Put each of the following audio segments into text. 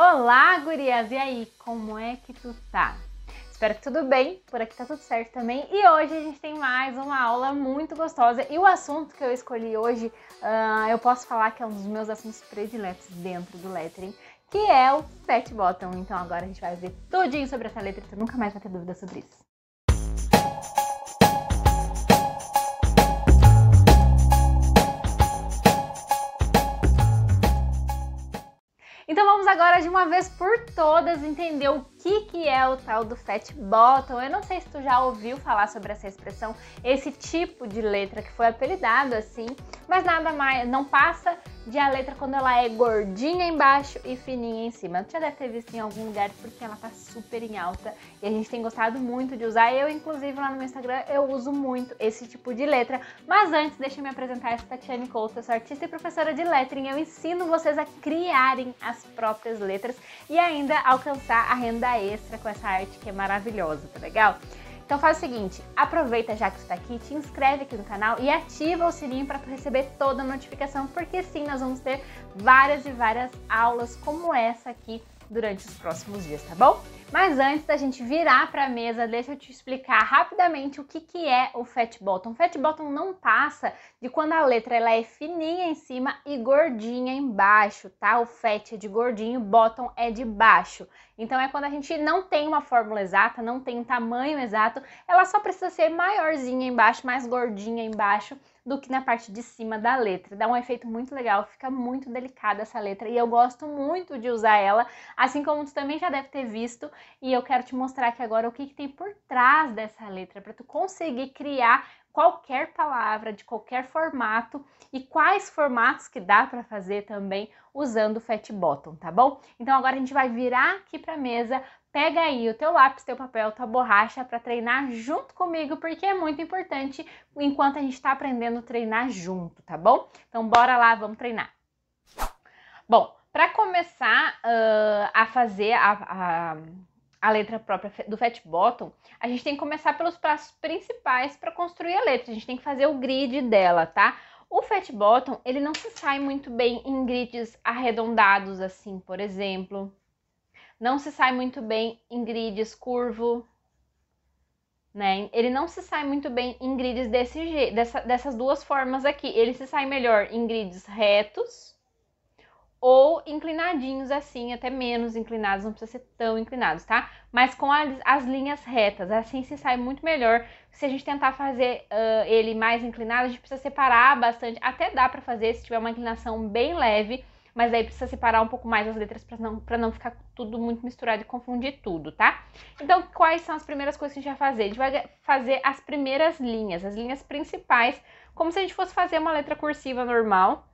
Olá, gurias! E aí, como é que tu tá? Espero que tudo bem, por aqui tá tudo certo também. E hoje a gente tem mais uma aula muito gostosa. E o assunto que eu escolhi hoje, uh, eu posso falar que é um dos meus assuntos prediletos dentro do lettering, que é o fat bottom. Então agora a gente vai ver tudinho sobre essa letra, tu nunca mais vai ter dúvida sobre isso. agora de uma vez por todas entender o que, que é o tal do fat bottom. Eu não sei se tu já ouviu falar sobre essa expressão, esse tipo de letra que foi apelidado assim, mas nada mais, não passa de a letra quando ela é gordinha embaixo e fininha em cima. Tu já deve ter visto em algum lugar porque ela tá super em alta e a gente tem gostado muito de usar. Eu, inclusive, lá no meu Instagram, eu uso muito esse tipo de letra. Mas antes, deixa eu me apresentar. Eu sou Tatiane Couto, eu sou artista e professora de lettering. Eu ensino vocês a criarem as próprias letras e ainda alcançar a renda extra com essa arte que é maravilhosa, tá legal? Então faz o seguinte, aproveita já que está aqui, te inscreve aqui no canal e ativa o sininho para receber toda a notificação, porque sim, nós vamos ter várias e várias aulas como essa aqui durante os próximos dias, tá bom? Mas antes da gente virar para a mesa, deixa eu te explicar rapidamente o que, que é o fat bottom. fat bottom não passa de quando a letra ela é fininha em cima e gordinha embaixo, tá? O fat é de gordinho, bottom é de baixo. Então é quando a gente não tem uma fórmula exata, não tem um tamanho exato, ela só precisa ser maiorzinha embaixo, mais gordinha embaixo do que na parte de cima da letra. Dá um efeito muito legal, fica muito delicada essa letra e eu gosto muito de usar ela, assim como tu também já deve ter visto. E eu quero te mostrar aqui agora o que, que tem por trás dessa letra, para tu conseguir criar qualquer palavra, de qualquer formato e quais formatos que dá para fazer também usando o Fat Bottom, tá bom? Então agora a gente vai virar aqui para a mesa Pega aí o teu lápis, teu papel, tua borracha para treinar junto comigo, porque é muito importante enquanto a gente está aprendendo a treinar junto, tá bom? Então bora lá, vamos treinar. Bom, para começar uh, a fazer a, a, a, letra própria do Fat Bottom, a gente tem que começar pelos passos principais para construir a letra. A gente tem que fazer o grid dela, tá? O Fat Bottom, ele não se sai muito bem em grids arredondados, assim, por exemplo não se sai muito bem em grids curvo, né? Ele não se sai muito bem em grids desse jeito, dessa, dessas duas formas aqui. Ele se sai melhor em grids retos ou inclinadinhos assim, até menos inclinados, não precisa ser tão inclinados, tá? Mas com as, as linhas retas, assim se sai muito melhor. Se a gente tentar fazer uh, ele mais inclinado, a gente precisa separar bastante, até dá para fazer se tiver uma inclinação bem leve, mas aí precisa separar um pouco mais as letras para não, para não ficar tudo muito misturado e confundir tudo, tá? Então, quais são as primeiras coisas que a gente vai fazer? A gente vai fazer as primeiras linhas, as linhas principais, como se a gente fosse fazer uma letra cursiva normal.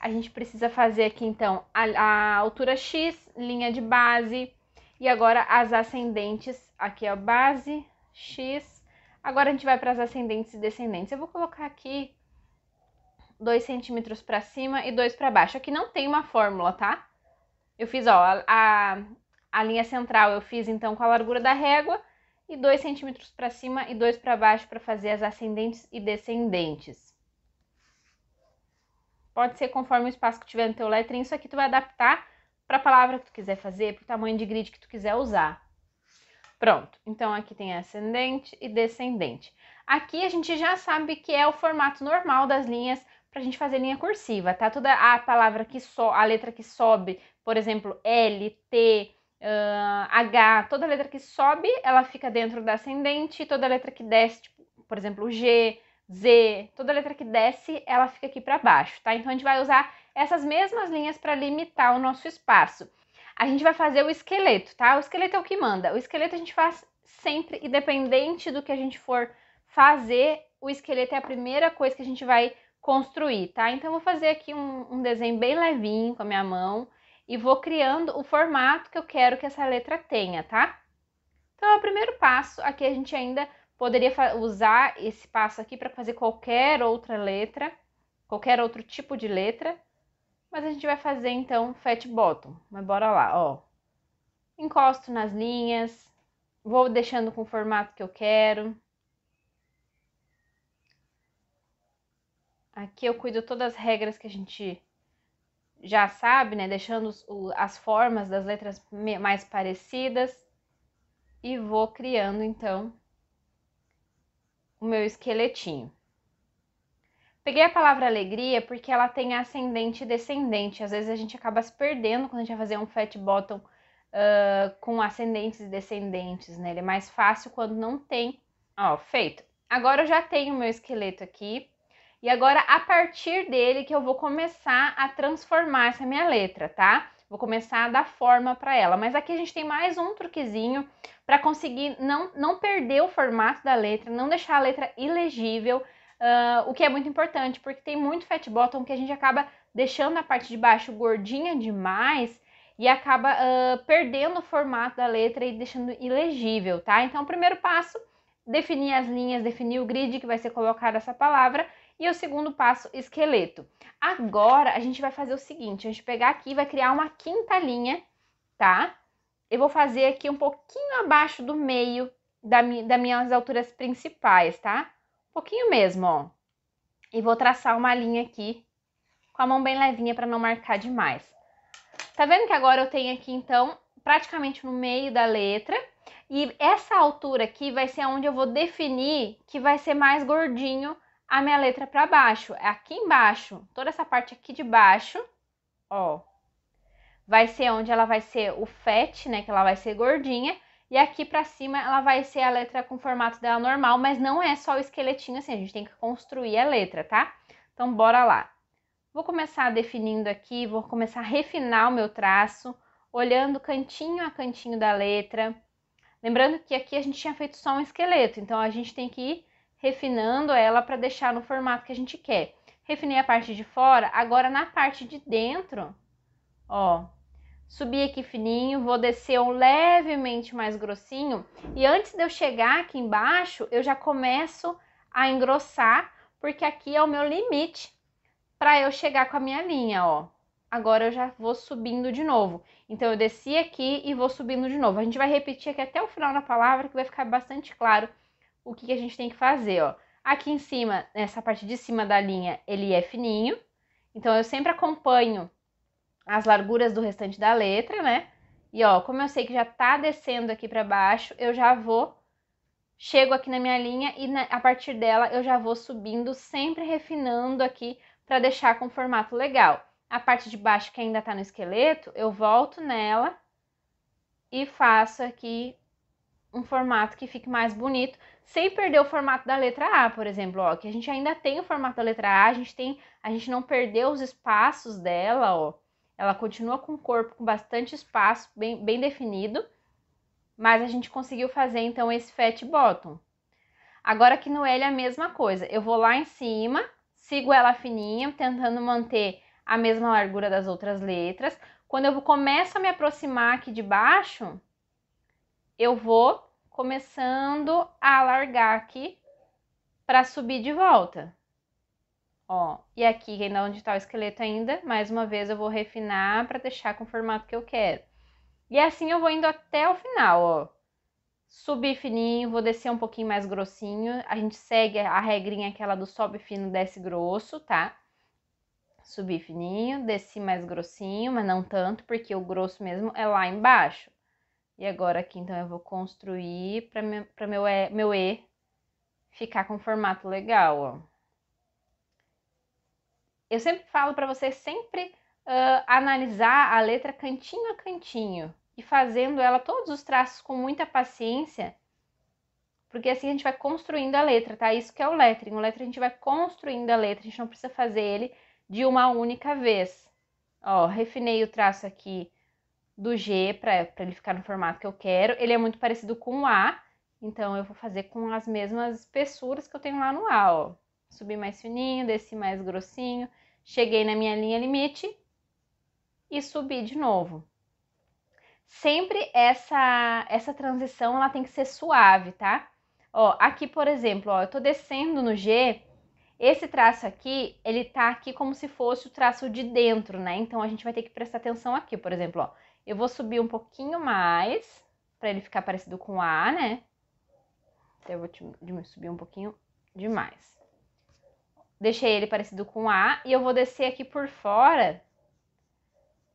A gente precisa fazer aqui, então, a, a altura X, linha de base, e agora as ascendentes, aqui ó, base, X. Agora a gente vai para as ascendentes e descendentes. Eu vou colocar aqui 2 centímetros para cima e 2 para baixo. Aqui não tem uma fórmula, tá? Eu fiz, ó, a, a linha central eu fiz então com a largura da régua e 2 centímetros para cima e 2 para baixo para fazer as ascendentes e descendentes. Pode ser conforme o espaço que tiver no teu letrinho, isso aqui tu vai adaptar para a palavra que tu quiser fazer, para o tamanho de grid que tu quiser usar. Pronto, então aqui tem ascendente e descendente. Aqui a gente já sabe que é o formato normal das linhas para a gente fazer linha cursiva, tá? Toda a palavra que só, a letra que sobe, por exemplo, L, T, uh, H, toda letra que sobe, ela fica dentro da ascendente, toda letra que desce, tipo, por exemplo, G, Z, toda letra que desce, ela fica aqui para baixo, tá? Então a gente vai usar essas mesmas linhas para limitar o nosso espaço. A gente vai fazer o esqueleto, tá? O esqueleto é o que manda. O esqueleto a gente faz sempre, independente do que a gente for fazer, o esqueleto é a primeira coisa que a gente vai construir, tá? Então, vou fazer aqui um, um desenho bem levinho com a minha mão e vou criando o formato que eu quero que essa letra tenha, tá? Então, é o primeiro passo. Aqui a gente ainda poderia usar esse passo aqui para fazer qualquer outra letra, qualquer outro tipo de letra. Mas a gente vai fazer, então, fat bottom. Mas bora lá, ó. Encosto nas linhas, vou deixando com o formato que eu quero. Aqui eu cuido todas as regras que a gente já sabe, né? Deixando as formas das letras mais parecidas. E vou criando, então, o meu esqueletinho. Peguei a palavra alegria porque ela tem ascendente e descendente. Às vezes a gente acaba se perdendo quando a gente vai fazer um fat bottom uh, com ascendentes e descendentes, né? Ele é mais fácil quando não tem. Ó, feito. Agora eu já tenho o meu esqueleto aqui. E agora, a partir dele, que eu vou começar a transformar essa minha letra, tá? Vou começar a dar forma para ela. Mas aqui a gente tem mais um truquezinho para conseguir não, não perder o formato da letra, não deixar a letra ilegível, uh, o que é muito importante, porque tem muito fat bottom que a gente acaba deixando a parte de baixo gordinha demais e acaba uh, perdendo o formato da letra e deixando ilegível, tá? Então, o primeiro passo, definir as linhas, definir o grid que vai ser colocado essa palavra e o segundo passo, esqueleto. Agora a gente vai fazer o seguinte: a gente pegar aqui e vai criar uma quinta linha, tá? Eu vou fazer aqui um pouquinho abaixo do meio da das minhas alturas principais, tá? Um pouquinho mesmo, ó. E vou traçar uma linha aqui com a mão bem levinha para não marcar demais. Tá vendo que agora eu tenho aqui, então, praticamente no meio da letra. E essa altura aqui vai ser onde eu vou definir que vai ser mais gordinho a minha letra para baixo. É aqui embaixo, toda essa parte aqui de baixo, ó. Vai ser onde ela vai ser o fat, né, que ela vai ser gordinha. E aqui para cima ela vai ser a letra com o formato dela normal, mas não é só o esqueletinho assim, a gente tem que construir a letra, tá? Então bora lá. Vou começar definindo aqui, vou começar a refinar o meu traço, olhando cantinho a cantinho da letra. Lembrando que aqui a gente tinha feito só um esqueleto, então a gente tem que ir refinando ela para deixar no formato que a gente quer. Refinei a parte de fora, agora na parte de dentro, ó, subi aqui fininho, vou descer um levemente mais grossinho. E antes de eu chegar aqui embaixo, eu já começo a engrossar, porque aqui é o meu limite para eu chegar com a minha linha, ó. Agora eu já vou subindo de novo. Então, eu desci aqui e vou subindo de novo. A gente vai repetir aqui até o final da palavra, que vai ficar bastante claro o que, que a gente tem que fazer, ó. Aqui em cima, nessa parte de cima da linha, ele é fininho. Então, eu sempre acompanho as larguras do restante da letra, né? E ó, como eu sei que já tá descendo aqui para baixo, eu já vou chego aqui na minha linha e na, né, a partir dela eu já vou subindo, sempre refinando aqui para deixar com formato legal. A parte de baixo que ainda tá no esqueleto, eu volto nela e faço aqui um formato que fique mais bonito, sem perder o formato da letra A, por exemplo, ó, que a gente ainda tem o formato da letra A, a gente tem, a gente não perdeu os espaços dela, ó. Ela continua com o corpo com bastante espaço, bem, bem definido, mas a gente conseguiu fazer então esse fat bottom. Agora aqui no L é a mesma coisa. Eu vou lá em cima, sigo ela fininha, tentando manter a mesma largura das outras letras. Quando eu começo a me aproximar aqui de baixo, eu vou começando a alargar aqui para subir de volta. Ó, e aqui ainda onde está o esqueleto ainda, mais uma vez eu vou refinar para deixar com o formato que eu quero. E assim eu vou indo até o final, ó. Subir fininho, vou descer um pouquinho mais grossinho. A gente segue a regrinha aquela do sobe fino, desce grosso, tá? Subir fininho, desci mais grossinho, mas não tanto, porque o grosso mesmo é lá embaixo. E agora aqui, então, eu vou construir para meu, meu, e, meu E ficar com um formato legal, ó. Eu sempre falo para você sempre uh, analisar a letra cantinho a cantinho e fazendo ela todos os traços com muita paciência, porque assim a gente vai construindo a letra, tá? Isso que é o lettering. O lettering a gente vai construindo a letra, a gente não precisa fazer ele de uma única vez. Ó, refinei o traço aqui do G para ele ficar no formato que eu quero. Ele é muito parecido com o A, então eu vou fazer com as mesmas espessuras que eu tenho lá no A, ó. Subi mais fininho, desci mais grossinho, cheguei na minha linha limite e subi de novo. Sempre essa essa transição ela tem que ser suave, tá? Ó, aqui, por exemplo, ó, eu tô descendo no G, esse traço aqui, ele tá aqui como se fosse o traço de dentro, né? Então a gente vai ter que prestar atenção aqui, por exemplo, ó. Eu vou subir um pouquinho mais, para ele ficar parecido com A, né? Então, eu vou subir um pouquinho demais. Deixei ele parecido com A e eu vou descer aqui por fora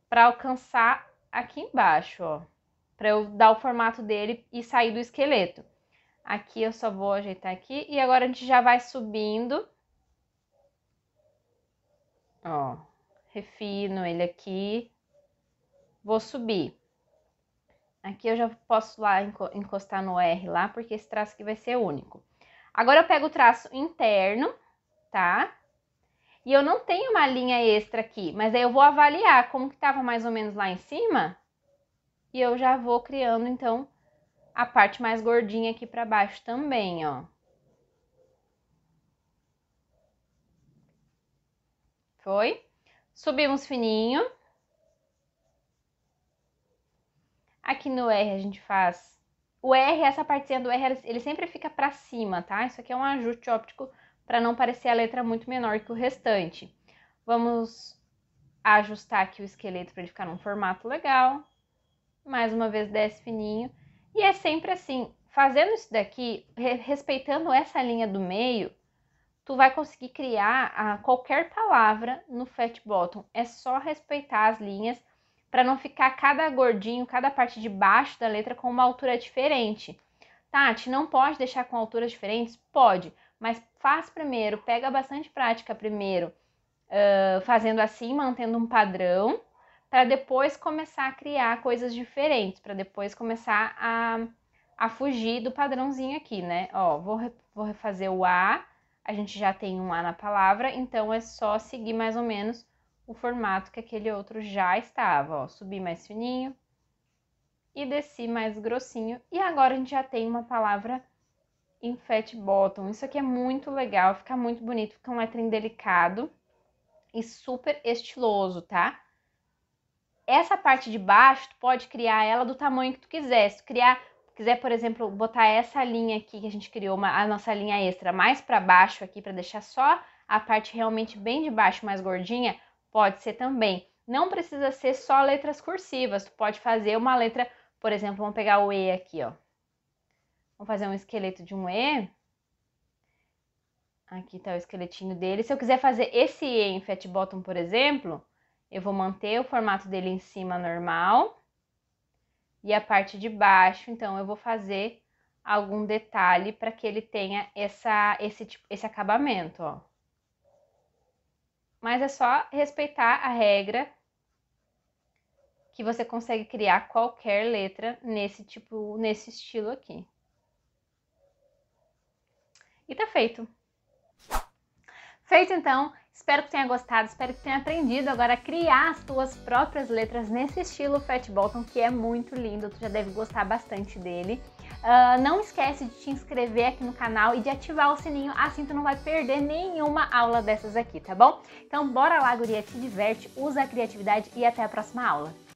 para alcançar aqui embaixo, ó. Para eu dar o formato dele e sair do esqueleto. Aqui eu só vou ajeitar aqui e agora a gente já vai subindo. Ó, refino ele aqui vou subir. Aqui eu já posso lá encostar no R lá, porque esse traço aqui vai ser único. Agora eu pego o traço interno, tá? E eu não tenho uma linha extra aqui, mas aí eu vou avaliar como que estava mais ou menos lá em cima. E eu já vou criando, então, a parte mais gordinha aqui para baixo também, ó. Foi? Subimos fininho. Aqui no R a gente faz... O R, essa partezinha do R, ele sempre fica para cima, tá? Isso aqui é um ajuste óptico para não parecer a letra muito menor que o restante. Vamos ajustar aqui o esqueleto para ele ficar num formato legal. Mais uma vez, desce fininho. E é sempre assim, fazendo isso daqui, respeitando essa linha do meio, tu vai conseguir criar a, qualquer palavra no fat bottom. É só respeitar as linhas para não ficar cada gordinho, cada parte de baixo da letra com uma altura diferente. Tati, não pode deixar com alturas diferentes? Pode, mas faz primeiro, pega bastante prática primeiro, uh, fazendo assim, mantendo um padrão, para depois começar a criar coisas diferentes, para depois começar a, a fugir do padrãozinho aqui, né? Ó, vou, re, vou refazer o A, a gente já tem um A na palavra, então é só seguir mais ou menos o formato que aquele outro já estava. Ó. Subi mais fininho e desci mais grossinho. E agora a gente já tem uma palavra em fat bottom. Isso aqui é muito legal, fica muito bonito, fica um letrinho delicado e super estiloso, tá? Essa parte de baixo, tu pode criar ela do tamanho que tu quiser. Se tu criar, quiser, por exemplo, botar essa linha aqui que a gente criou, uma, a nossa linha extra mais para baixo aqui, para deixar só a parte realmente bem de baixo mais gordinha, Pode ser também. Não precisa ser só letras cursivas, tu pode fazer uma letra, por exemplo, vamos pegar o E aqui, ó. Vamos fazer um esqueleto de um E. Aqui tá o esqueletinho dele. Se eu quiser fazer esse E em fat bottom, por exemplo, eu vou manter o formato dele em cima normal. E a parte de baixo, então, eu vou fazer algum detalhe para que ele tenha essa, esse, tipo, esse acabamento, ó mas é só respeitar a regra que você consegue criar qualquer letra nesse tipo, nesse estilo aqui. E tá feito. Feito então, espero que tenha gostado, espero que tenha aprendido agora a criar as tuas próprias letras nesse estilo Fat Bottom, que é muito lindo, tu já deve gostar bastante dele. Uh, não esquece de te inscrever aqui no canal e de ativar o sininho, assim tu não vai perder nenhuma aula dessas aqui, tá bom? Então bora lá, guria, te diverte, usa a criatividade e até a próxima aula.